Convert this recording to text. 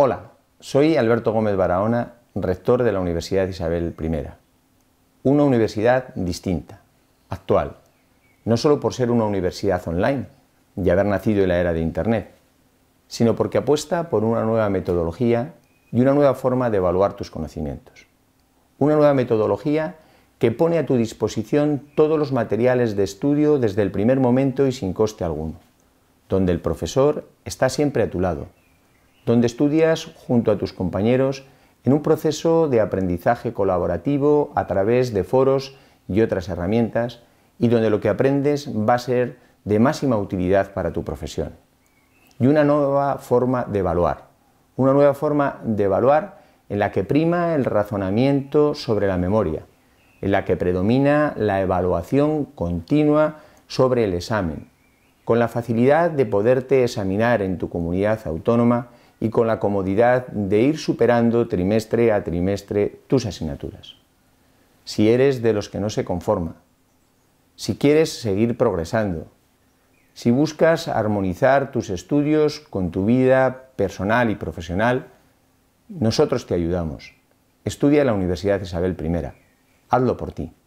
Hola, soy Alberto Gómez Barahona, rector de la Universidad Isabel I. Una universidad distinta, actual, no solo por ser una universidad online y haber nacido en la era de Internet, sino porque apuesta por una nueva metodología y una nueva forma de evaluar tus conocimientos. Una nueva metodología que pone a tu disposición todos los materiales de estudio desde el primer momento y sin coste alguno, donde el profesor está siempre a tu lado donde estudias junto a tus compañeros en un proceso de aprendizaje colaborativo a través de foros y otras herramientas y donde lo que aprendes va a ser de máxima utilidad para tu profesión. Y una nueva forma de evaluar, una nueva forma de evaluar en la que prima el razonamiento sobre la memoria, en la que predomina la evaluación continua sobre el examen, con la facilidad de poderte examinar en tu comunidad autónoma y con la comodidad de ir superando trimestre a trimestre tus asignaturas. Si eres de los que no se conforma, si quieres seguir progresando, si buscas armonizar tus estudios con tu vida personal y profesional, nosotros te ayudamos. Estudia en la Universidad Isabel I. Hazlo por ti.